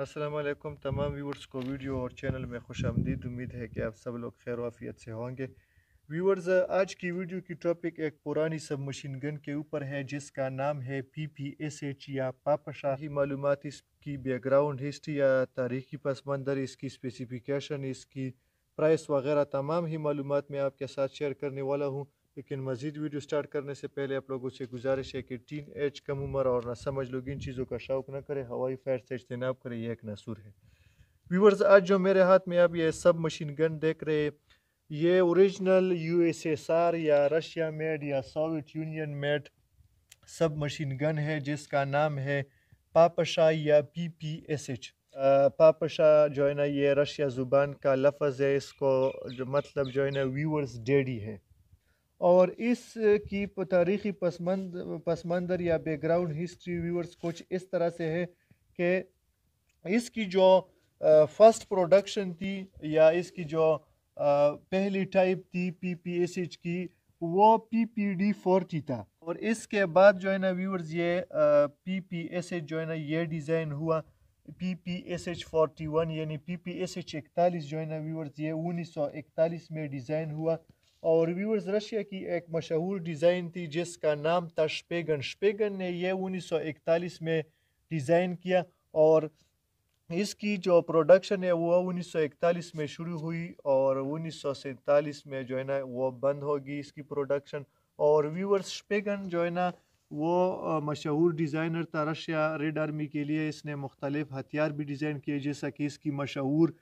असलम तमाम व्यूअर्स को वीडियो और चैनल में खुश आमदीद उम्मीद है कि आप सब लोग खैर वाफियत से होंगे व्यूअर्स आज की वीडियो की टॉपिक एक पुरानी सब मशीन गन के ऊपर है जिसका नाम है पी पी एस एच या पापाशाही मालूम इसकी बैकग्राउंड हिस्ट्री या तारीखी पस इसकी स्पेसिफिकेशन इसकी प्राइस वगैरह तमाम ही मालूम मैं आपके साथ शेयर करने वाला हूँ लेकिन मज़ीद वीडियो स्टार्ट करने से पहले आप लोगों से गुजारिश है कि टीन एज कम उम्र और ना समझ लोग इन चीज़ों का शौक ना करें हवाई फायर से इज्तनाब करें यह एक नसूर है व्यूवर्स आज जो मेरे हाथ में आप ये सब मशीन गन देख रहे ये ओरिजिनल यूएसएसआर या रशिया मेड या Soviet Union made sub machine gun है जिसका नाम है पापशा या P P S H Papasha जो है ना ये रशिया ज़ुबान का लफज है इसको जो मतलब जो है ना व्यूवर्स डेडी है और इस की तारीख़ी पसमंद पसमंदर या बैकग्राउंड हिस्ट्री व्यूअर्स कुछ इस तरह से है कि इसकी जो फर्स्ट प्रोडक्शन थी या इसकी जो पहली टाइप थी पी पी एस एच की वो पी पी डी फोर्टी था और इसके बाद जो है ना व्यूअर्स ये पी पी एस एच जो है ना ये डिज़ाइन हुआ P P S H forty one यानी पी पी एस एच इकतालीस जो है ना व्यूअर्स ये उन्नीस सौ इकतालीस में डिज़ाइन हुआ और व्यूअर्स रशिया की एक मशहूर डिज़ाइन थी जिसका नाम था शपेगन शपेगन ने यह 1941 में डिज़ाइन किया और इसकी जो प्रोडक्शन है वो 1941 में शुरू हुई और उन्नीस में जो है ना वो बंद होगी इसकी प्रोडक्शन और व्यूअर्स शपेगन जो है ना वो मशहूर डिज़ाइनर था रशिया रेड आर्मी के लिए इसने मुख्तलिफ हथियार भी डिज़ाइन किए जैसा कि इसकी मशहूर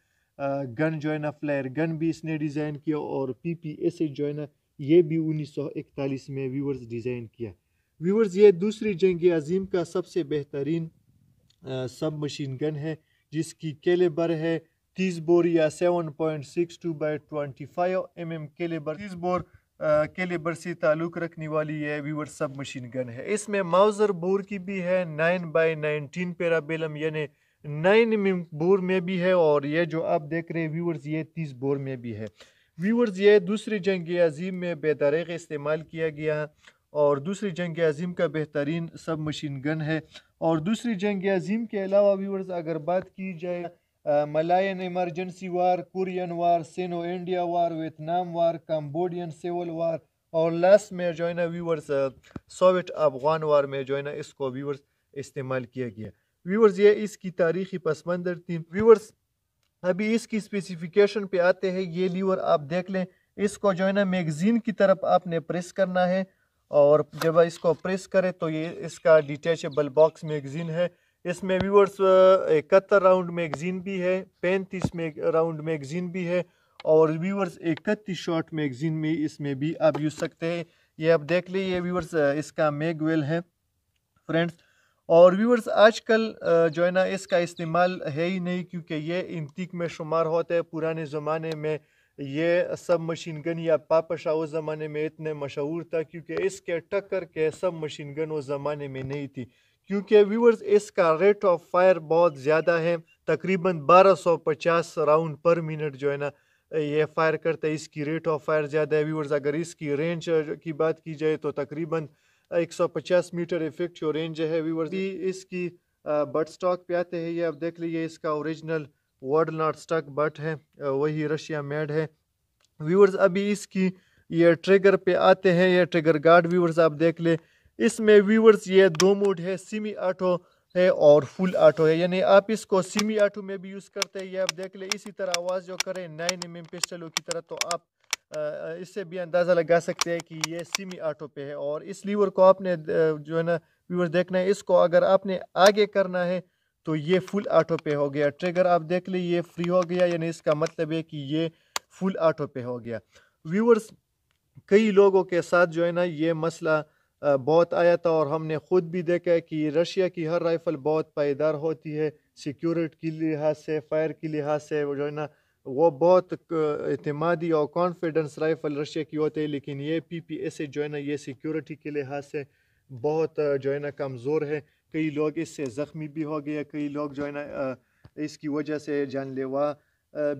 गन जो है ना फ्लेयर गन भी इसने डिज़ाइन किया और पी पी एस जो है ना ये भी 1941 में व्यूवर्स डिज़ाइन किया व्यूवर्स ये दूसरी जंग अजीम का सबसे बेहतरीन सब मशीन गन है जिसकी केलेबर है तीस बोर या seven point six two by twenty five M M calibre तीस बोर केलेबर से ताल्लुक़ रखने वाली यह व्यूवर सब मशीन गन है इसमें माउज़र बोर की भी है नाइन बाई नाइनटीन पेराबेलम यानी नाइन बोर में भी है और ये जो आप देख रहे हैं व्यूवर्स ये तीस बोर में भी है व्यूवर्स ये दूसरी जंग अजीम में बेतरीक़ इस्तेमाल किया गया और दूसरी जंग अजीम का बेहतरीन सब मशीन गन है और दूसरी जंग अजीम के अलावा व्यूवर्स अगर बात की जाए Malayan emergency war Korean war Sino India war Vietnam war Cambodian civil war और लास्ट में जो है ना व्यूवर्स सोवियत अफगान वार में जो है ना इसको व्यूवर्स इस्तेमाल किया गया व्यूवर्स ये इसकी तारीखी पसमंदर थी व्यूवर्स अभी इसकी स्पेसिफिकेशन पे आते हैं ये लीवर आप देख लें इसको जो है ना मैगज़ीन की तरफ आपने प्रेस करना है और जब इसको प्रेस करें तो ये इसका डिटेचेबल बॉक्स मैगज़ीन है इसमें व्यूवर्स इकहत्तर राउंड मैगज़ीन भी है पैंतीस राउंड मैगज़ीन भी है और व्यूवर्स इकतीस शॉर्ट मैगज़ीन में इसमें भी आप यूज सकते हैं ये आप देख लें ये व्यूवर्स इसका मैगवेल है फ्रेंड्स और व्यूवर्स आजकल जो है ना इसका इस्तेमाल है ही नहीं क्योंकि ये इंतिक में शुमार होता है पुराने ज़माने में ये सब मशीन गन या पापशा उस ज़माने में इतने मशहूर था क्योंकि इसके टक्कर के सब मशीन गन उस ज़माने में नहीं थी क्योंकि व्यूवर्स इसका रेट ऑफ फायर बहुत ज़्यादा है तकरीबन 1250 राउंड पर मिनट जो है ना ये फायर करता है इसकी रेट ऑफ फायर ज़्यादा है व्यूवर्स अगर इसकी रेंज की बात की जाए तो तकरीबन 150 मीटर इफेक्ट जो रेंज है व्यूवर भी इसकी बट स्टॉक पे आते हैं ये आप देख लीजिए इसका original world not stock but है वही रशिया मेड है व्यूवर्स अभी इसकी ये ट्रिगर पे आते हैं ये ट्रिगर गार्ड व्यूवर्स आप देख ले इसमें व्यूवर्स ये दो मोड है सिमी ऑटो है और फुल ऑटो है यानी आप इसको सिमी ऑटो में भी यूज़ करते हैं ये आप देख ले इसी तरह आवाज़ जो करें नए एम एम पिस्टलों की तरह तो आप इससे भी अंदाज़ा लगा सकते हैं कि ये सीमी आटो पे है और इस लीवर को आपने जो है ना व्यूवर्स देखना है इसको अगर आपने आगे करना है तो ये फुल आटो पे हो गया ट्रिगर आप देख ले ये फ्री हो गया यानी इसका मतलब है कि ये फुल आटो पे हो गया व्यूवर्स कई लोगों के साथ जो है ना ये मसला बहुत आया था और हमने ख़ुद भी देखा है कि रशिया की हर राइफ़ल बहुत पायदार होती है सिक्योरिटी के लिहाज से फायर के लिहाज से जो है ना वो बहुत अतमादी और कॉन्फिडेंस राइफल रशिया की होते हैं लेकिन ये पी पी एस ए जो है ना ये सिक्योरिटी के लिहाज से बहुत जो है ना कमज़ोर है कई लोग इससे ज़ख्मी भी हो गए कई लोग जो है ना इसकी वजह से जानलेवा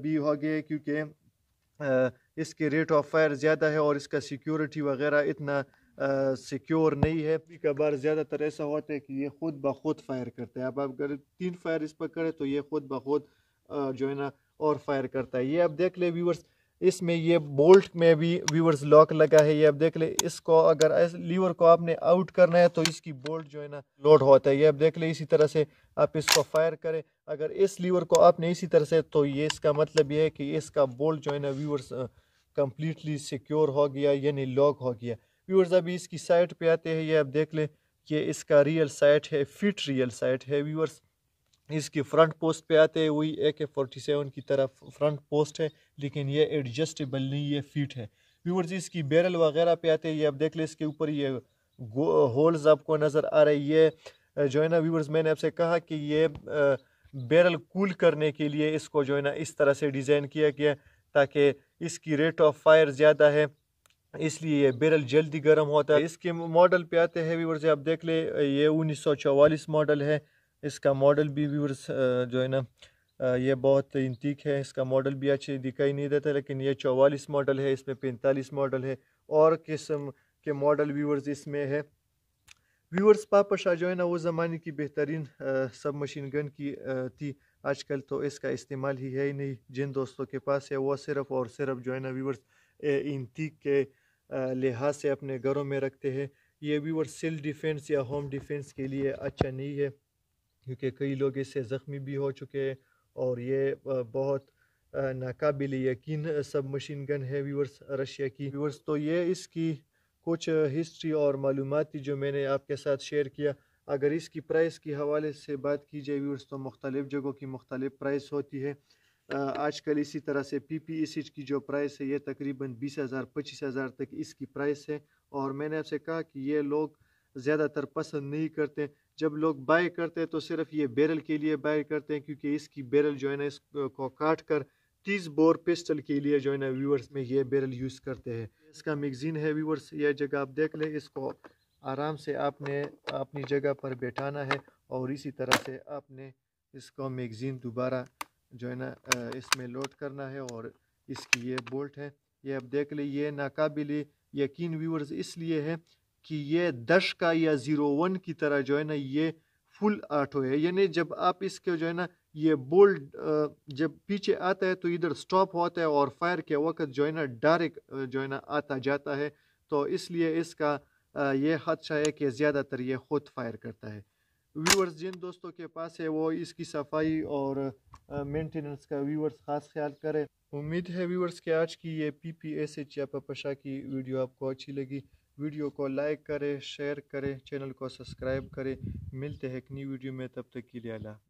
भी हो गए क्योंकि इसके रेट ऑफ फायर ज़्यादा है और इसका सिक्योरिटी वगैरह इतना सिक्योर नहीं है कबार ज़्यादातर ऐसा होता है कि ये खुद ब खुद फायर करते हैं अब अगर तीन फायर इस पर करें तो ये खुद ब खुद जो है ना और फायर करता है ये आप देख ले व्यूवर्स इसमें ये बोल्ट में भी व्यूवर्स लॉक लगा है ये आप देख ले इसको अगर इस लीवर को आपने आउट करना है तो इसकी बोल्ट जो है ना लोड होता है ये आप देख ले इसी तरह से आप इसको फायर करें अगर इस लीवर को आपने इसी तरह से तो ये इसका मतलब ये है कि इसका बोल्ट जो है ना व्यूवर्स कम्प्लीटली सिक्योर हो गया यानी लॉक हो गया व्यूवर्स अभी इसकी साइट पर आते हैं ये आप देख लें ये इसका रियल साइट है फिट रियल साइट है व्यूवर्स इसकी फ्रंट पोस्ट पे आते हुई ए के फोर्टी सेवन की तरफ फ्रंट पोस्ट है लेकिन ये एडजस्टेबल नहीं ये फिट है व्यूवर्स इसकी बैरल वगैरह पे आते हैं ये आप देख लें इसके ऊपर ये होल्स आपको नज़र आ रही है जो है ना व्यूवर्स मैंने आपसे कहा कि ये बैरल कूल करने के लिए इसको जो है ना इस तरह से डिज़ाइन किया गया ताकि इसकी रेट ऑफ फायर ज़्यादा है इसलिए ये बैरल जल्दी गर्म होता है इसके मॉडल पे आते हैं व्यूवर्स आप देख ले ये 1944 मॉडल है इसका मॉडल भी व्यूवर्स जो है ना ये बहुत इंतीक है इसका मॉडल भी अच्छे दिखाई नहीं देता लेकिन ये चौवालीस मॉडल है इसमें पैंतालीस मॉडल है और किस्म के मॉडल व्यूवर्स इसमें है व्यूवर्स पापा जो है ना वो ज़माने की बेहतरीन सब मशीन गन की आ, थी आजकल तो इसका इस्तेमाल ही है ही नहीं जिन दोस्तों के पास है वो सिर्फ और सिर्फ जो है ना व्यूवर्स इंतीक के लिहाज से अपने घरों में रखते हैं ये व्यूवर्स सेल्फ डिफेंस या होम डिफेंस के लिए अच्छा नहीं है क्योंकि कई लोग इससे ज़ख्मी भी हो चुके हैं और ये बहुत नाकाबिल यकीन सब मशीन गन है व्यूवर्स रशिया की व्यूवर्स तो ये इसकी कुछ हिस्ट्री और मालूम थी जो मैंने आपके साथ शेयर किया अगर इसकी प्राइस के हवाले से बात की जाए व्यूवर्स तो मुख्तलिफ़ जगहों की मुख्तलिफ प्राइस होती है आजकल इसी तरह से पी पी एस की जो प्राइस है ये तकरीबन बीस हज़ार पच्चीस हज़ार तक इसकी प्राइस है और मैंने आपसे कहा कि ये लोग ज़्यादातर पसंद नहीं करते जब लोग बाय करते हैं तो सिर्फ ये बैरल के लिए बाय करते हैं क्योंकि इसकी बैरल जो है ना इसको काट कर तीस बोर पिस्टल के लिए जो है ना व्यूवर्स में ये बैरल यूज़ करते हैं इसका मैगज़ीन है व्यूवर्स यह जगह आप देख लें इसको आराम से आपने अपनी जगह पर बैठाना है और इसी तरह से आपने इसको मैगज़ीन दोबारा जो है ना इसमें लोड करना है और इसकी ये बोल्ट है ये आप देख लें ये नाकबिल यकीन व्यूवर्स इसलिए है कि ये दश का या ज़ीरो वन की तरह जो है ना ये फुल ऑटो है यानी जब आप इसके जो है ना ये बोल्ड जब पीछे आता है तो इधर स्टॉप होता है और फायर के वक्त जो है ना डायरेक्ट जो है ना आता जाता है तो इसलिए इसका ये हादसा है कि ज़्यादातर ये खुद फायर करता है व्यूवर्स जिन दोस्तों के पास है वो इसकी सफाई और मेंटेनेंस का व्यूवर्स ख़ास ख्याल करें उम्मीद है व्यूवर्स के आज की ये पी पी एस एच या पपशा की वीडियो आपको अच्छी लगी वीडियो को लाइक करें शेयर करें चैनल को सब्सक्राइब करें मिलते हैं एक नई वीडियो में तब तक के लिए अला